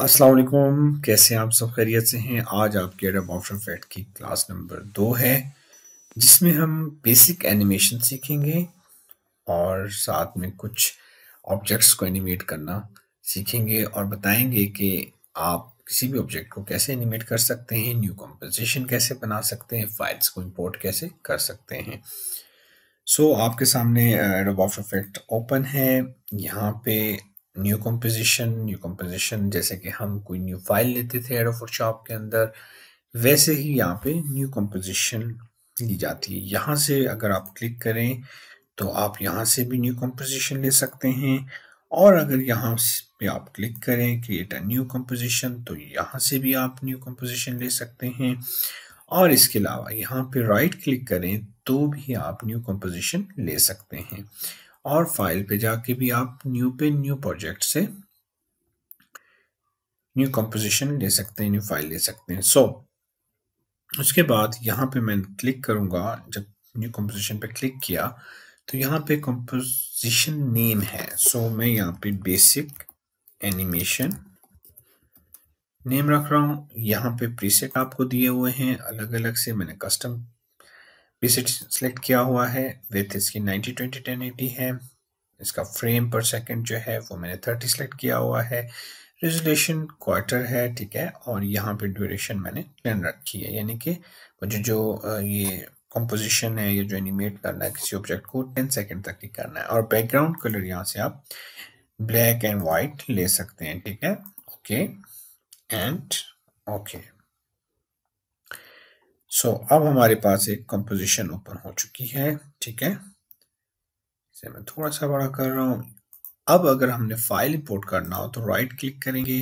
असलकुम कैसे आप सब खैरियत से हैं आज आपके एडम ऑफ फैट की क्लास नंबर दो है जिसमें हम बेसिक एनिमेशन सीखेंगे और साथ में कुछ ऑब्जेक्ट्स को एनिमेट करना सीखेंगे और बताएंगे कि आप किसी भी ऑब्जेक्ट को कैसे एनिमेट कर सकते हैं न्यू कंपोजिशन कैसे बना सकते हैं फाइल्स को इंपोर्ट कैसे कर सकते हैं सो so, आपके सामने एडम ऑफ इफेक्ट ओपन है यहाँ पे न्यू कंपोजिशन न्यू कंपोजिशन जैसे कि हम कोई न्यू फाइल लेते थे एडो शॉप के अंदर वैसे ही यहाँ पे न्यू कंपोजिशन ली जाती है यहाँ से अगर आप क्लिक करें तो आप यहाँ से भी न्यू कंपोजिशन ले सकते हैं और अगर यहाँ पे आप क्लिक करें क्रिएट अ न्यू कंपोजिशन तो यहाँ से भी आप न्यू कंपोजिशन ले सकते हैं और इसके अलावा यहाँ पे राइट क्लिक करें तो भी आप न्यू कंपोजिशन ले सकते हैं और फाइल पे जाके भी आप न्यू पे न्यू प्रोजेक्ट से न्यू कंपोजिशन ले सकते हैं न्यू फाइल ले सकते हैं सो so, उसके बाद यहाँ पे मैं क्लिक करूँगा जब न्यू कंपोजिशन पे क्लिक किया तो यहाँ पे कंपोजिशन नेम है सो so, मैं यहाँ पे बेसिक एनिमेशन नेम रख रहा हूँ यहाँ पे प्रीसेट आपको दिए हुए हैं अलग अलग से मैंने कस्टम प्रीसेट सेलेक्ट किया हुआ है विथ इसकी 90 20 1080 है इसका फ्रेम पर सेकंड जो है वो मैंने 30 सेलेक्ट किया हुआ है रेजोल्यूशन क्वार्टर है ठीक है और यहाँ पे ड्यूरेशन मैंने टेन रखी है यानी कि मुझे जो ये कंपोजिशन है ये जो एनिमेट करना है किसी ऑब्जेक्ट को टेन सेकेंड तक ही करना है और बैकग्राउंड कलर यहाँ से आप ब्लैक एंड वाइट ले सकते हैं ठीक है okay and okay so so, अब हमारे पास एक कंपोजिशन ओपन हो चुकी है ठीक है इसे मैं थोड़ा सा बड़ा कर रहा हूँ अब अगर हमने फाइल इंपोर्ट करना हो तो राइट क्लिक करेंगे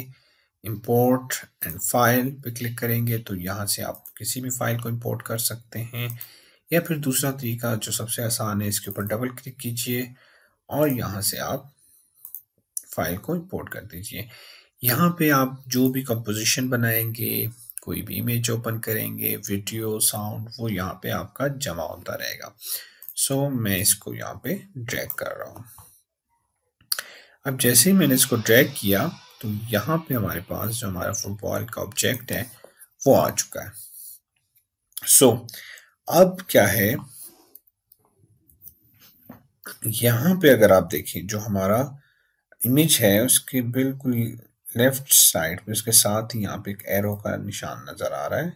इंपोर्ट एंड फाइल पे क्लिक करेंगे तो यहाँ से आप किसी भी फाइल को इंपोर्ट कर सकते हैं या फिर दूसरा तरीका जो सबसे आसान है इसके ऊपर डबल क्लिक कीजिए और यहाँ से आप फाइल को इंपोर्ट कर दीजिए यहाँ पे आप जो भी कंपोजिशन बनाएंगे कोई भी इमेज ओपन करेंगे वीडियो साउंड वो यहाँ पे आपका जमा होता रहेगा सो so, मैं इसको यहाँ पे ड्रैग कर रहा हूँ अब जैसे ही मैंने इसको ड्रैग किया तो यहाँ पे हमारे पास जो हमारा फुटबॉल का ऑब्जेक्ट है वो आ चुका है सो so, अब क्या है यहाँ पे अगर आप देखें जो हमारा इमेज है उसके बिल्कुल लेफ्ट साइड पे उसके साथ ही यहाँ पे एक एरो का निशान नज़र आ रहा है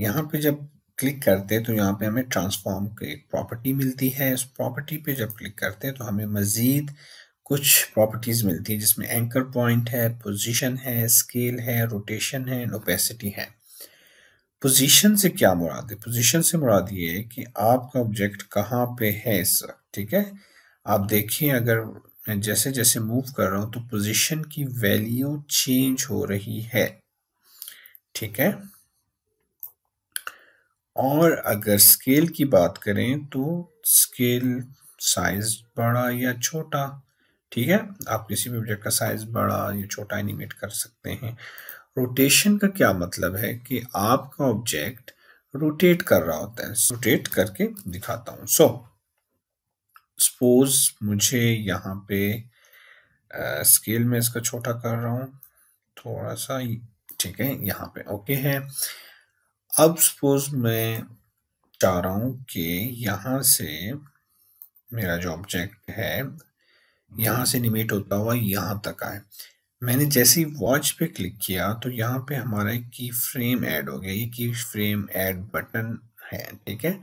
यहाँ पे जब क्लिक करते हैं तो यहाँ पे हमें ट्रांसफॉर्म की एक प्रॉपर्टी मिलती है इस प्रॉपर्टी पे जब क्लिक करते हैं तो हमें मज़ीद कुछ प्रॉपर्टीज़ मिलती हैं जिसमें एंकर पॉइंट है पोजीशन है स्केल है रोटेशन है ओपेसिटी है पोजीशन से क्या मुराद है पोजीशन से मुराद ये है कि आपका ऑब्जेक्ट कहाँ पे है इस वक्त ठीक है आप देखिए अगर मैं जैसे जैसे मूव कर रहा हूँ तो पोजीशन की वैल्यू चेंज हो रही है ठीक है और अगर स्केल की बात करें तो स्केल साइज बड़ा या छोटा ठीक है आप किसी भी ऑब्जेक्ट का साइज बड़ा या छोटा एनिमेट कर सकते हैं रोटेशन का क्या मतलब है कि आपका ऑब्जेक्ट रोटेट कर रहा होता है रोटेट करके दिखाता हूँ सो so, सपोज मुझे यहाँ पे स्केल uh, में इसका छोटा कर रहा हूँ थोड़ा सा ठीक है यहाँ पे ओके है अब सपोज मैं चाह रहा हूँ कि यहाँ से मेरा जो ऑब्जेक्ट है यहाँ से निमेट होता हुआ यहाँ तक आए मैंने जैसे ही वॉच पे क्लिक किया तो यहाँ पे हमारा की फ्रेम ऐड हो गया ये की फ्रेम ऐड बटन है ठीक है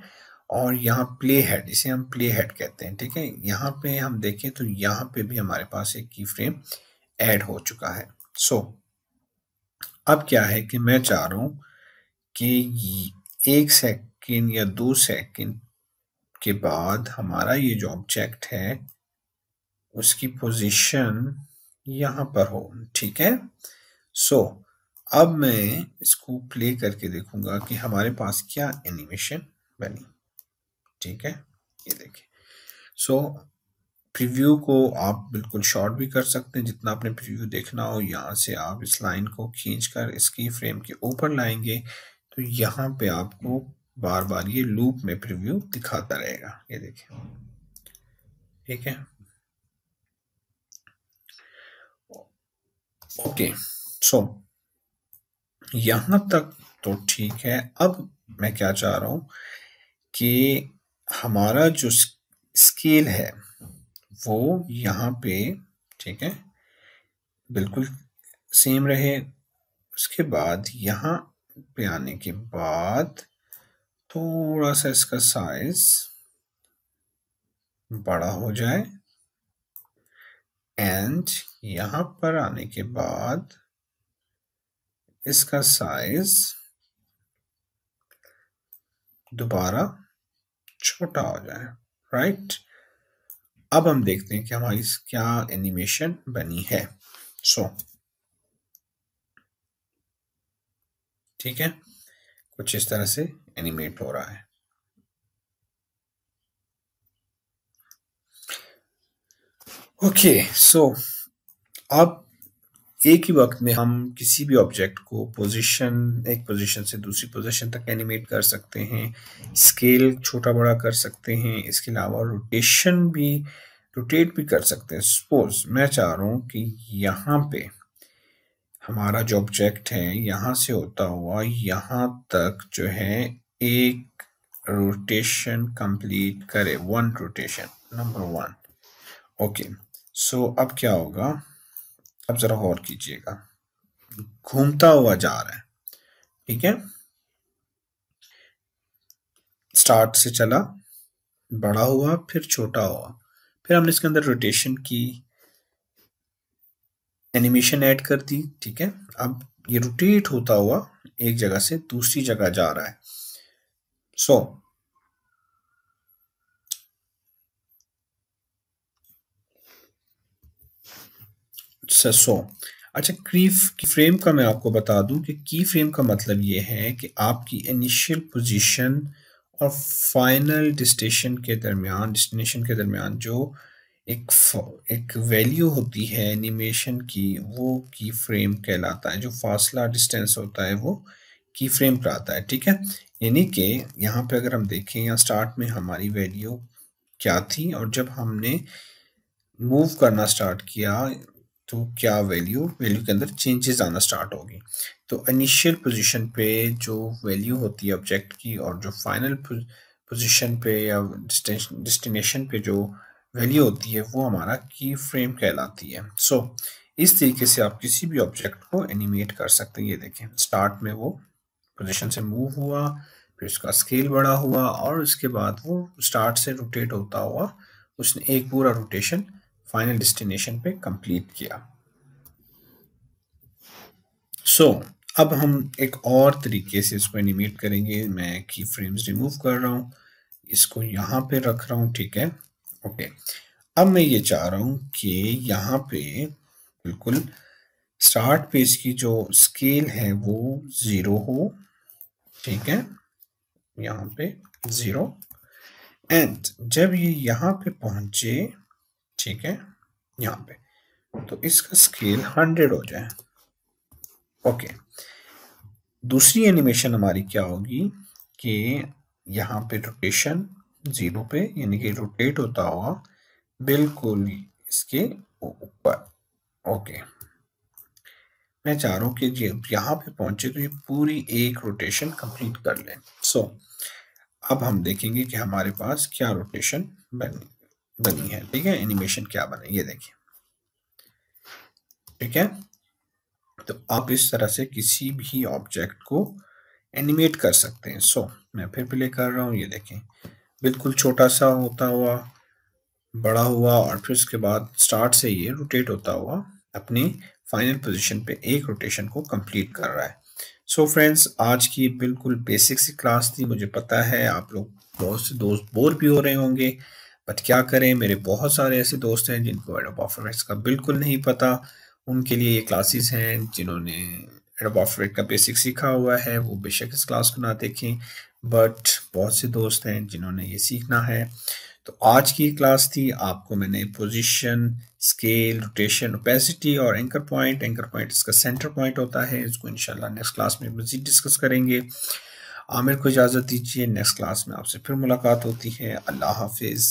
और यहाँ प्ले हेड इसे हम प्ले हेड कहते हैं ठीक है यहाँ पे हम देखें तो यहाँ पे भी हमारे पास एक की फ्रेम ऐड हो चुका है सो so, अब क्या है कि मैं चाह रहा हूँ कि एक सेकेंड या दो सेकेंड के बाद हमारा ये जो ऑब्जेक्ट है उसकी पोजीशन यहाँ पर हो ठीक है सो so, अब मैं इसको प्ले करके देखूंगा कि हमारे पास क्या एनिमेशन बनी ठीक है ये देखिए सो प्रीव्यू को आप बिल्कुल शॉर्ट भी कर सकते हैं जितना आपने प्रीव्यू देखना हो यहाँ से आप इस लाइन को खींचकर इसकी फ्रेम के ऊपर लाएंगे तो यहाँ पे आपको बार बार ये लूप में प्रीव्यू दिखाता रहेगा ये देखिए ठीक है ओके सो यहाँ तक तो ठीक है अब मैं क्या चाह रहा हूँ कि हमारा जो स्केल है वो यहाँ पे ठीक है बिल्कुल सेम रहे उसके बाद यहाँ पे आने के बाद थोड़ा सा इसका साइज बड़ा हो जाए एंड यहाँ पर आने के बाद इसका साइज दोबारा छोटा हो जाए राइट अब हम देखते हैं कि हमारी क्या एनिमेशन बनी है सो so, ठीक है कुछ इस तरह से एनिमेट हो रहा है ओके okay, सो so, अब एक ही वक्त में हम किसी भी ऑब्जेक्ट को पोजीशन एक पोजीशन से दूसरी पोजीशन तक एनिमेट कर सकते हैं स्केल छोटा बड़ा कर सकते हैं इसके अलावा रोटेशन भी रोटेट भी कर सकते हैं सपोज मैं चाह रहा हूँ कि यहाँ पे हमारा जो ऑब्जेक्ट है यहाँ से होता हुआ यहाँ तक जो है एक रोटेशन कंप्लीट करे one rotation number one okay so अब क्या होगा अब जरा गौर कीजिएगा घूमता हुआ जा रहा है ठीक है स्टार्ट से चला बड़ा हुआ फिर छोटा हुआ फिर हमने इसके अंदर रोटेशन की एनिमेशन ऐड कर दी ठीक है अब ये रोटेट होता हुआ एक जगह से दूसरी जगह जा रहा है सो so, सेसो सौ अच्छा की फ्रेम का मैं आपको बता दूं कि की फ्रेम का मतलब ये है कि आपकी इनिशियल पोजीशन और फाइनल डिस्टेशन के दरमियान डिस्टिनेशन के दरमियान जो एक एक वैल्यू होती है एनिमेशन की वो की फ्रेम कहलाता है जो फासला डिस्टेंस होता है वो की फ्रेम कहलाता है ठीक है यानी कि यहाँ पे अगर हम देखें या स्टार्ट में हमारी वैल्यू क्या थी और जब हमने मूव करना स्टार्ट किया तो क्या वैल्यू वैल्यू के अंदर चेंजेस आना स्टार्ट होगी तो इनिशियल पोजीशन पे जो वैल्यू होती है ऑब्जेक्ट की और जो फाइनल पोजीशन पे या डिस्टिनेशन पे जो वैल्यू होती है वो हमारा की फ्रेम कहलाती है सो so, इस तरीके से आप किसी भी ऑब्जेक्ट को एनिमेट कर सकते हैं ये देखें स्टार्ट में वो पोजिशन से मूव हुआ फिर उसका स्केल बड़ा हुआ और उसके बाद वो स्टार्ट से रोटेट होता हुआ उसने एक पूरा रोटेशन फाइनल डिस्टिनेशन पे कंप्लीट किया सो so, अब हम एक और तरीके से इसको एनिमेट करेंगे मैं की फ्रेम्स रिमूव कर रहा हूँ इसको यहाँ पे रख रहा हूँ ठीक है ओके अब मैं ये चाह रहा हूँ कि यहाँ पे बिल्कुल स्टार्ट पेज की जो स्केल है वो ज़ीरो हो ठीक है यहाँ पे ज़ीरो एंड जब ये यहाँ पे पहुँचे ठीक है यहाँ पे तो इसका स्केल हंड्रेड हो जाए ओके दूसरी एनिमेशन हमारी क्या होगी कि यहाँ पे रोटेशन जीरो पे यानी कि रोटेट होता हुआ बिल्कुल इसके ऊपर ओके मैं चाह रहा हूँ कि ये यहाँ पे पहुंचे तो ये पूरी एक रोटेशन कंप्लीट कर लें सो so, अब हम देखेंगे कि हमारे पास क्या रोटेशन बनी बनी है ठीक है एनिमेशन क्या बना ये देखिए ठीक है तो आप इस तरह से किसी भी ऑब्जेक्ट को एनिमेट कर सकते हैं सो मैं फिर प्ले कर रहा हूँ ये देखें बिल्कुल छोटा सा होता हुआ बड़ा हुआ और फिर उसके बाद स्टार्ट से ये रोटेट होता हुआ अपनी फाइनल पोजीशन पे एक रोटेशन को कंप्लीट कर रहा है सो so फ्रेंड्स आज की बिल्कुल बेसिक सी क्लास थी मुझे पता है आप लोग बहुत से दोस्त बोर भी हो रहे होंगे बट क्या करें मेरे बहुत सारे ऐसे दोस्त हैं जिनको एडोब ऑफरेट्स का बिल्कुल नहीं पता उनके लिए ये क्लासेस हैं जिन्होंने एडोब ऑफरेट का बेसिक सीखा हुआ है वो बेशक इस क्लास को ना देखें बट बहुत से दोस्त हैं जिन्होंने ये सीखना है तो आज की क्लास थी आपको मैंने पोजीशन स्केल रोटेशन ओपेसिटी और एंकर पॉइंट एंकर पॉइंट इसका सेंटर पॉइंट होता है इसको इंशाल्लाह नेक्स्ट क्लास में मज़ीद डिस्कस करेंगे आमिर को इजाज़त दीजिए नेक्स्ट क्लास में आपसे फिर मुलाकात होती है अल्लाह हाफिज़